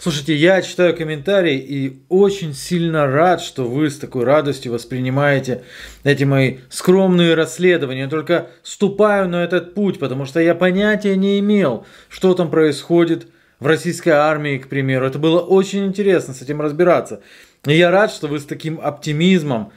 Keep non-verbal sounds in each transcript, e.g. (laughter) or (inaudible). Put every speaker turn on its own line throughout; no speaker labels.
Слушайте, я читаю комментарии и очень сильно рад, что вы с такой радостью воспринимаете эти мои скромные расследования. Я только ступаю на этот путь, потому что я понятия не имел, что там происходит в российской армии, к примеру. Это было очень интересно с этим разбираться. И я рад, что вы с таким оптимизмом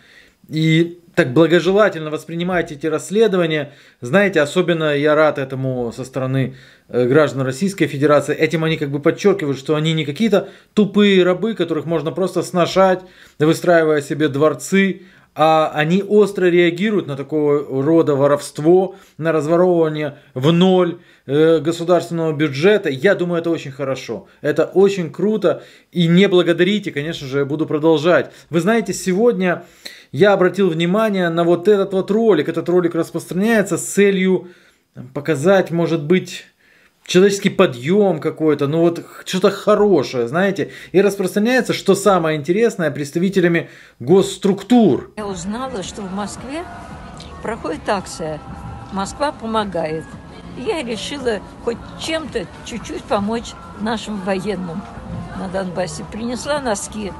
и так благожелательно воспринимаете эти расследования. Знаете, особенно я рад этому со стороны э, граждан Российской Федерации. Этим они как бы подчеркивают, что они не какие-то тупые рабы, которых можно просто сношать, выстраивая себе дворцы, а они остро реагируют на такого рода воровство, на разворовывание в ноль э, государственного бюджета. Я думаю, это очень хорошо. Это очень круто. И не благодарите, конечно же, я буду продолжать. Вы знаете, сегодня я обратил внимание на вот этот вот ролик. Этот ролик распространяется с целью показать, может быть, человеческий подъем какой-то, ну вот что-то хорошее, знаете. И распространяется, что самое интересное, представителями госструктур. Я узнала, что в Москве проходит акция «Москва помогает». Я решила хоть чем-то чуть-чуть помочь нашим военным на Донбассе. Принесла носки.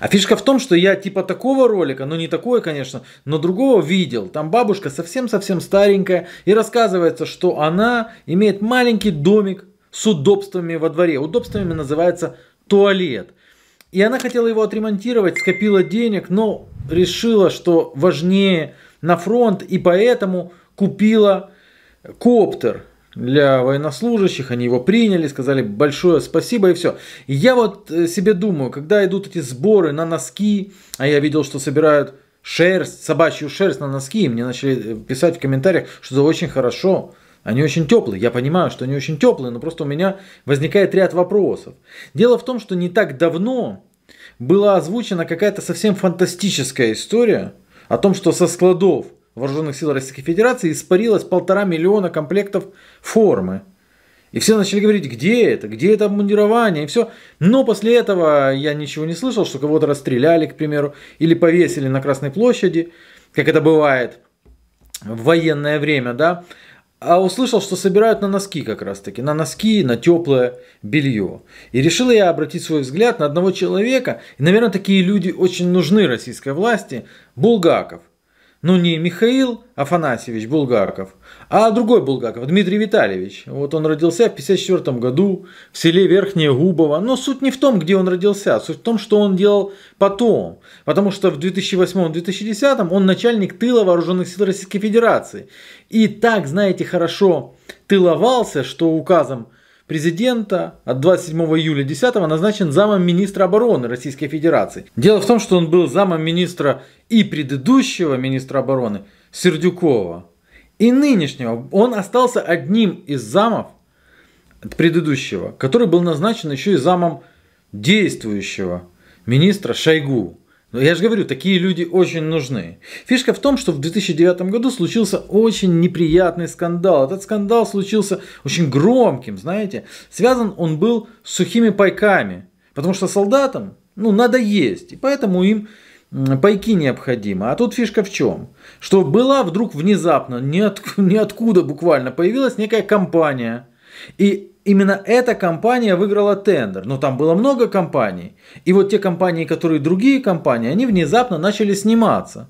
А фишка в том, что я типа такого ролика, ну не такое, конечно, но другого видел. Там бабушка совсем-совсем старенькая и рассказывается, что она имеет маленький домик с удобствами во дворе. Удобствами называется туалет. И она хотела его отремонтировать, скопила денег, но решила, что важнее на фронт, и поэтому купила коптер – для военнослужащих, они его приняли, сказали большое спасибо и все. И я вот э, себе думаю, когда идут эти сборы на носки, а я видел, что собирают шерсть, собачью шерсть на носки, и мне начали э, писать в комментариях, что это очень хорошо, они очень теплые. Я понимаю, что они очень теплые, но просто у меня возникает ряд вопросов. Дело в том, что не так давно была озвучена какая-то совсем фантастическая история о том, что со складов – вооруженных сил Российской Федерации испарилось полтора миллиона комплектов формы. И все начали говорить, где это, где это обмундирование, и все. Но после этого я ничего не слышал, что кого-то расстреляли, к примеру, или повесили на Красной площади, как это бывает в военное время, да. А услышал, что собирают на носки как раз таки, на носки, на теплое белье. И решил я обратить свой взгляд на одного человека, и, наверное, такие люди очень нужны российской власти, Булгаков. Ну, не Михаил Афанасьевич Булгаков, а другой Булгаков, Дмитрий Витальевич. Вот он родился в 1954 году в селе Верхнее Губово. Но суть не в том, где он родился, а суть в том, что он делал потом. Потому что в 2008-2010 он начальник тыла Вооруженных сил Российской Федерации. И так, знаете, хорошо тыловался, что указом президента от 27 июля 10 назначен замом министра обороны Российской Федерации. Дело в том, что он был замом министра и предыдущего министра обороны Сердюкова, и нынешнего. Он остался одним из замов предыдущего, который был назначен еще и замом действующего министра Шойгу. Но я же говорю, такие люди очень нужны. Фишка в том, что в 2009 году случился очень неприятный скандал. Этот скандал случился очень громким, знаете. Связан он был с сухими пайками. Потому что солдатам ну, надо есть. И поэтому им пайки необходимы. А тут фишка в чем? Что была вдруг внезапно, ниоткуда буквально, появилась некая компания. И именно эта компания выиграла тендер. Но там было много компаний. И вот те компании, которые другие компании, они внезапно начали сниматься.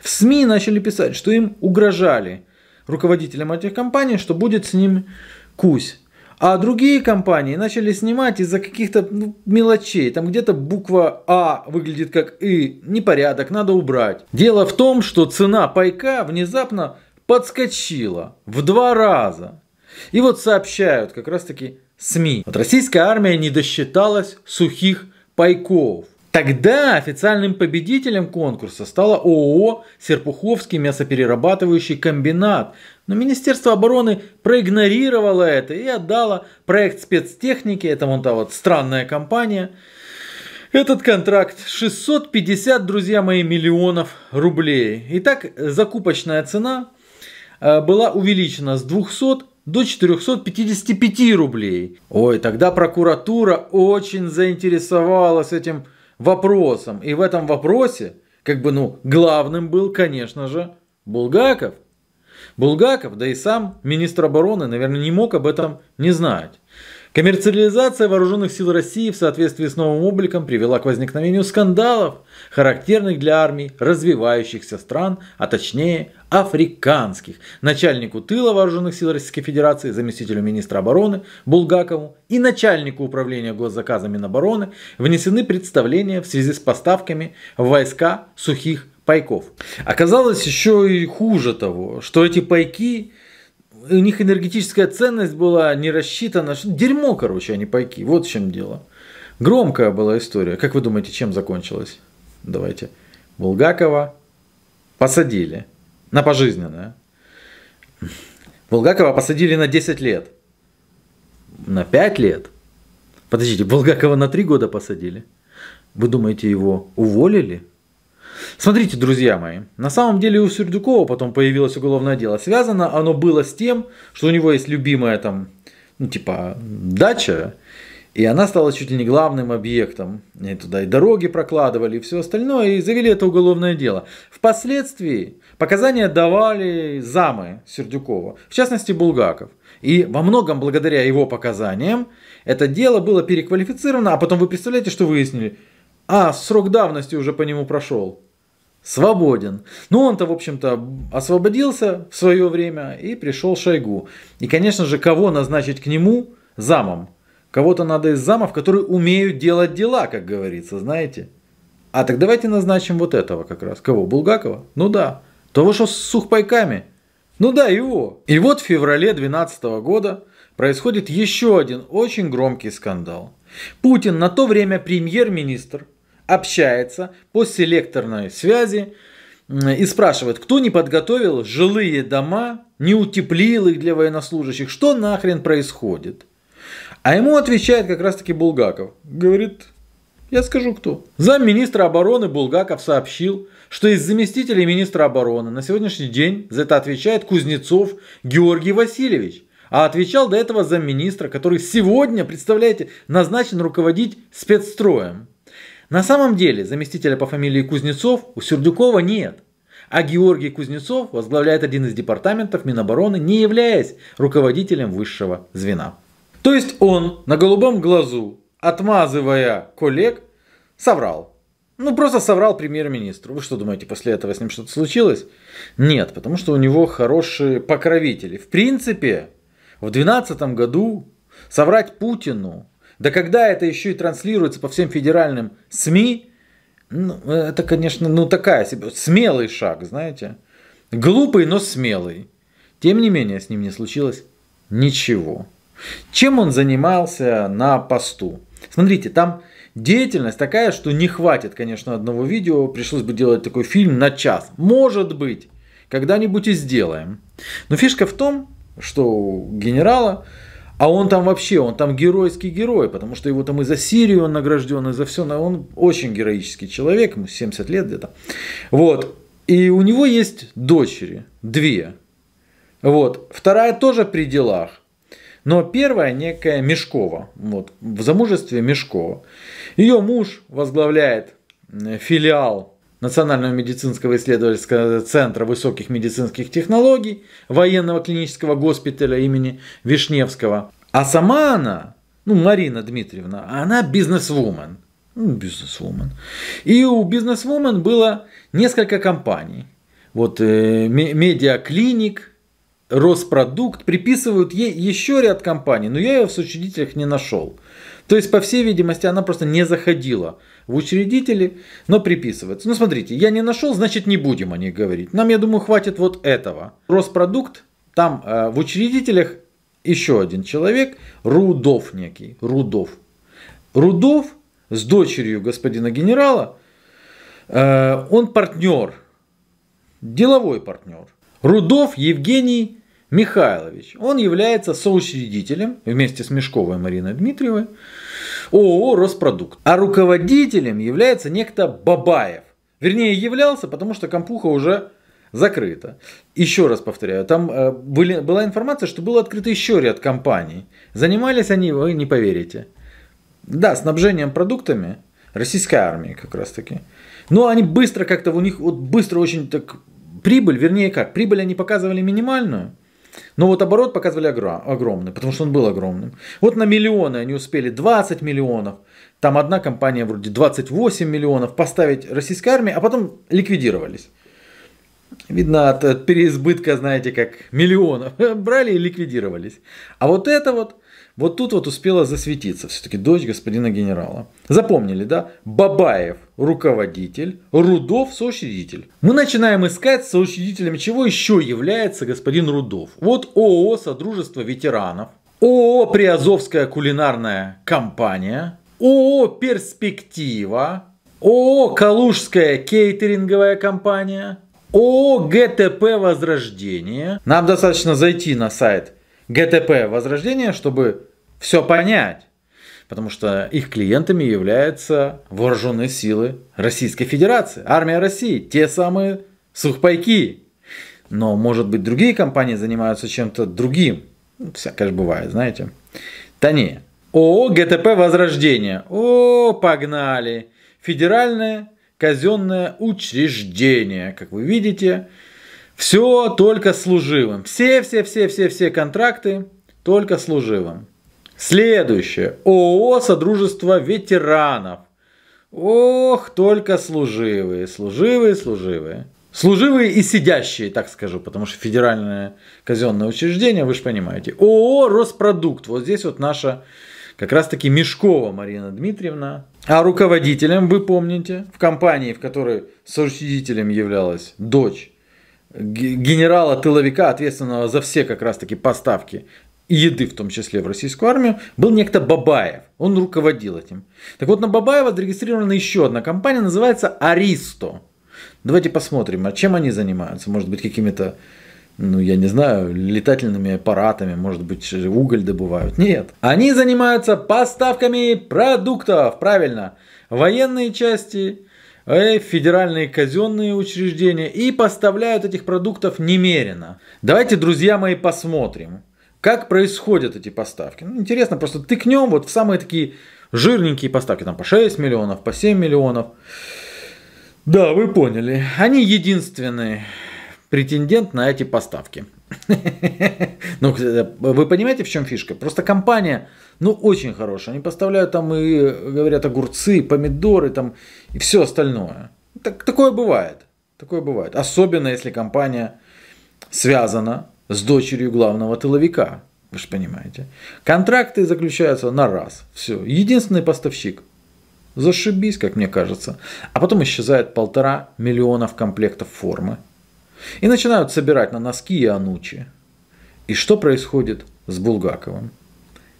В СМИ начали писать, что им угрожали руководителям этих компаний, что будет с ним кусь. А другие компании начали снимать из-за каких-то ну, мелочей. Там где-то буква А выглядит как И, непорядок, надо убрать. Дело в том, что цена пайка внезапно подскочила в два раза. И вот сообщают как раз-таки СМИ. Вот российская армия не досчиталась сухих пайков. Тогда официальным победителем конкурса стала ООО «Серпуховский мясоперерабатывающий комбинат». Но Министерство обороны проигнорировало это и отдало проект спецтехники, это вон та вот странная компания. Этот контракт 650, друзья мои, миллионов рублей. Итак, закупочная цена э, была увеличена с 200 до 455 рублей. Ой, тогда прокуратура очень заинтересовалась этим вопросом. И в этом вопросе, как бы, ну, главным был, конечно же, Булгаков. Булгаков, да и сам министр обороны, наверное, не мог об этом не знать. Коммерциализация вооруженных сил России в соответствии с новым обликом привела к возникновению скандалов, характерных для армий развивающихся стран, а точнее африканских, начальнику тыла вооруженных сил Российской Федерации, заместителю министра обороны Булгакову и начальнику управления госзаказа Минобороны внесены представления в связи с поставками в войска сухих пайков. Оказалось еще и хуже того, что эти пайки – у них энергетическая ценность была не рассчитана. Дерьмо, короче, они пайки. Вот в чем дело. Громкая была история. Как вы думаете, чем закончилась? Давайте. Булгакова посадили на пожизненное. Булгакова посадили на 10 лет. На 5 лет? Подождите, Булгакова на 3 года посадили? Вы думаете, его уволили? Смотрите, друзья мои, на самом деле у Сердюкова потом появилось уголовное дело. Связано оно было с тем, что у него есть любимая там, ну типа дача, и она стала чуть ли не главным объектом. И туда и дороги прокладывали, и все остальное, и завели это уголовное дело. Впоследствии показания давали замы Сердюкова, в частности Булгаков. И во многом благодаря его показаниям это дело было переквалифицировано, а потом вы представляете, что выяснили? А, срок давности уже по нему прошел свободен. Но ну, он-то, в общем-то, освободился в свое время и пришел Шойгу. И, конечно же, кого назначить к нему замом? Кого-то надо из замов, которые умеют делать дела, как говорится, знаете. А так давайте назначим вот этого как раз. Кого? Булгакова? Ну да. Того, что с сухпайками. Ну да, его. И вот в феврале 2012 года происходит еще один очень громкий скандал. Путин, на то время премьер-министр, общается по селекторной связи и спрашивает, кто не подготовил жилые дома, не утеплил их для военнослужащих, что нахрен происходит? А ему отвечает как раз-таки Булгаков. Говорит, я скажу кто. Замминистра обороны Булгаков сообщил, что из заместителей министра обороны на сегодняшний день за это отвечает Кузнецов Георгий Васильевич. А отвечал до этого замминистра, который сегодня, представляете, назначен руководить спецстроем. На самом деле заместителя по фамилии Кузнецов у Сердюкова нет. А Георгий Кузнецов возглавляет один из департаментов Минобороны, не являясь руководителем высшего звена. То есть он на голубом глазу, отмазывая коллег, соврал. Ну, просто соврал премьер-министру. Вы что думаете, после этого с ним что-то случилось? Нет, потому что у него хорошие покровители. В принципе, в 2012 году соврать Путину да когда это еще и транслируется по всем федеральным СМИ, ну, это, конечно, ну такая себе, смелый шаг, знаете. Глупый, но смелый. Тем не менее, с ним не случилось ничего. Чем он занимался на посту? Смотрите, там деятельность такая, что не хватит, конечно, одного видео. Пришлось бы делать такой фильм на час. Может быть, когда-нибудь и сделаем. Но фишка в том, что у генерала а он там вообще, он там геройский герой, потому что его там и за Сирию он награжден, и за все, он очень героический человек, ему 70 лет где-то. Вот. И у него есть дочери, две. Вот. Вторая тоже при делах. Но первая некая Мешкова, вот, в замужестве Мешкова. Ее муж возглавляет э, филиал Национального медицинского исследовательского центра высоких медицинских технологий, военного клинического госпиталя имени Вишневского. А сама она, ну, Марина Дмитриевна, она бизнесвумен. Ну, бизнесвумен. И у бизнесвумен было несколько компаний. Вот э, медиаклиник, Роспродукт, приписывают ей еще ряд компаний, но я ее в сочинителях не нашел. То есть, по всей видимости, она просто не заходила в учредители, но приписывается. Ну, смотрите, я не нашел, значит, не будем о них говорить. Нам, я думаю, хватит вот этого. Роспродукт, там э, в учредителях еще один человек, Рудов некий, Рудов. Рудов с дочерью господина генерала, э, он партнер, деловой партнер. Рудов Евгений Михайлович. Он является соучредителем вместе с Мешковой Мариной Дмитриевой ООО «Роспродукт». А руководителем является некто Бабаев. Вернее, являлся, потому что компуха уже закрыта. Еще раз повторяю, там э, были, была информация, что был открыт еще ряд компаний. Занимались они, вы не поверите. Да, снабжением продуктами российской армии как раз таки. Но они быстро как-то, у них вот быстро очень так прибыль, вернее как, прибыль они показывали минимальную – но вот оборот показывали огромный, потому что он был огромным. Вот на миллионы они успели 20 миллионов, там одна компания вроде 28 миллионов поставить российской армии, а потом ликвидировались. Видно, от, от переизбытка, знаете, как миллионов (laughs) брали и ликвидировались. А вот это вот вот тут вот успела засветиться все-таки дочь господина генерала. Запомнили, да? Бабаев – руководитель, Рудов – соучредитель. Мы начинаем искать соучредителем, чего еще является господин Рудов. Вот ООО «Содружество ветеранов», ООО «Приазовская кулинарная компания», ООО «Перспектива», ООО «Калужская кейтеринговая компания», ООО «ГТП Возрождение». Нам достаточно зайти на сайт ГТП Возрождение, чтобы все понять, потому что их клиентами являются вооруженные силы Российской Федерации, армия России, те самые сухпайки. Но, может быть, другие компании занимаются чем-то другим. Ну, всякое же бывает, знаете. Тани, ООО «ГТП Возрождение». О, погнали. Федеральное казенное учреждение. Как вы видите, все только служивым. Все-все-все-все-все контракты только служивым. Следующее. ООО «Содружество ветеранов». Ох, только служивые, служивые, служивые. Служивые и сидящие, так скажу, потому что федеральное казенное учреждение, вы же понимаете. ООО «Роспродукт». Вот здесь вот наша как раз таки Мешкова Марина Дмитриевна. А руководителем, вы помните, в компании, в которой соучредителем являлась дочь генерала-тыловика, ответственного за все как раз таки поставки и еды, в том числе в российскую армию, был некто Бабаев. Он руководил этим. Так вот, на Бабаева зарегистрирована еще одна компания, называется Аристо. Давайте посмотрим, а чем они занимаются. Может быть, какими-то, ну, я не знаю, летательными аппаратами, может быть, уголь добывают. Нет. Они занимаются поставками продуктов, правильно. Военные части, э, федеральные казенные учреждения и поставляют этих продуктов немерено. Давайте, друзья мои, посмотрим как происходят эти поставки? Ну, интересно, просто тыкнем вот в самые такие жирненькие поставки, там по 6 миллионов, по 7 миллионов. Да, вы поняли. Они единственный претендент на эти поставки. (laughs) ну, вы понимаете, в чем фишка? Просто компания, ну, очень хорошая. Они поставляют там и, говорят, огурцы, помидоры там и все остальное. Так, такое бывает. Такое бывает. Особенно, если компания связана с дочерью главного тыловика. Вы же понимаете. Контракты заключаются на раз. Все. Единственный поставщик. Зашибись, как мне кажется. А потом исчезает полтора миллионов комплектов формы. И начинают собирать на носки и анучи. И что происходит с Булгаковым?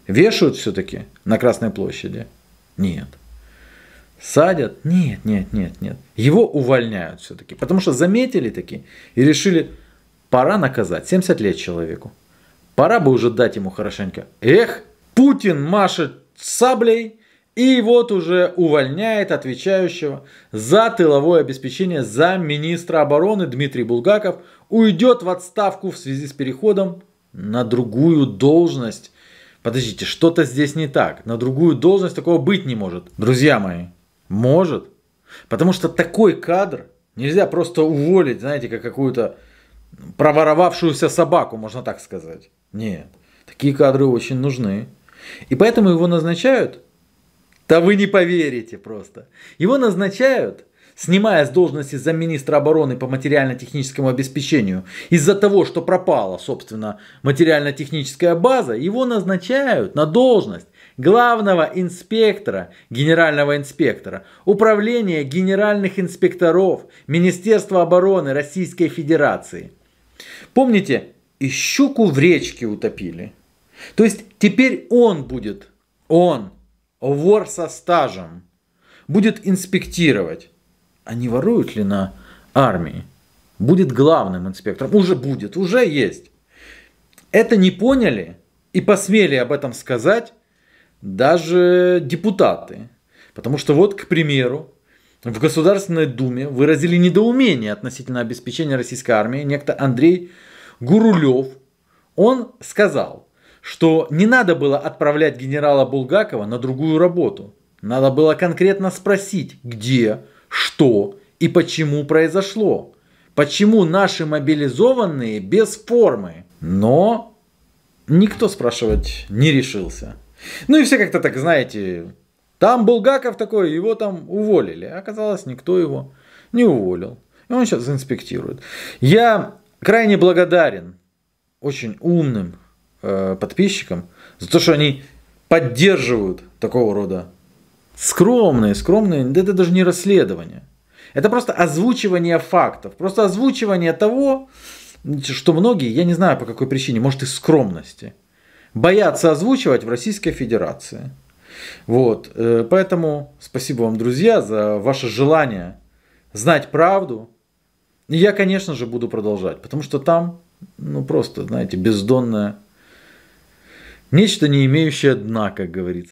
Вешают все-таки на Красной площади? Нет. Садят? Нет, нет, нет, нет. Его увольняют все-таки. Потому что заметили таки и решили, Пора наказать, 70 лет человеку. Пора бы уже дать ему хорошенько. Эх, Путин машет саблей и вот уже увольняет отвечающего за тыловое обеспечение за министра обороны Дмитрий Булгаков уйдет в отставку в связи с переходом на другую должность. Подождите, что-то здесь не так. На другую должность такого быть не может. Друзья мои, может. Потому что такой кадр нельзя просто уволить, знаете, как какую-то проворовавшуюся собаку, можно так сказать. Нет, такие кадры очень нужны. И поэтому его назначают, да вы не поверите просто. Его назначают, снимая с должности замминистра обороны по материально-техническому обеспечению, из-за того, что пропала, собственно, материально-техническая база, его назначают на должность главного инспектора, генерального инспектора, управления генеральных инспекторов Министерства обороны Российской Федерации – Помните, и щуку в речке утопили. То есть теперь он будет, он, вор со стажем, будет инспектировать, а не воруют ли на армии. Будет главным инспектором. Уже будет, уже есть. Это не поняли и посмели об этом сказать даже депутаты. Потому что вот, к примеру, в Государственной Думе выразили недоумение относительно обеспечения российской армии некто Андрей Гурулев. Он сказал, что не надо было отправлять генерала Булгакова на другую работу. Надо было конкретно спросить, где, что и почему произошло. Почему наши мобилизованные без формы? Но никто спрашивать не решился. Ну и все как-то так, знаете, там Булгаков такой, его там уволили. Оказалось, никто его не уволил. И он сейчас инспектирует. Я крайне благодарен очень умным э, подписчикам за то, что они поддерживают такого рода скромные, скромные, да это даже не расследование. Это просто озвучивание фактов, просто озвучивание того, что многие, я не знаю по какой причине, может из скромности, боятся озвучивать в Российской Федерации. Вот. Э, поэтому спасибо вам, друзья, за ваше желание знать правду. И я, конечно же, буду продолжать, потому что там, ну просто, знаете, бездонное, нечто не имеющее дна, как говорится.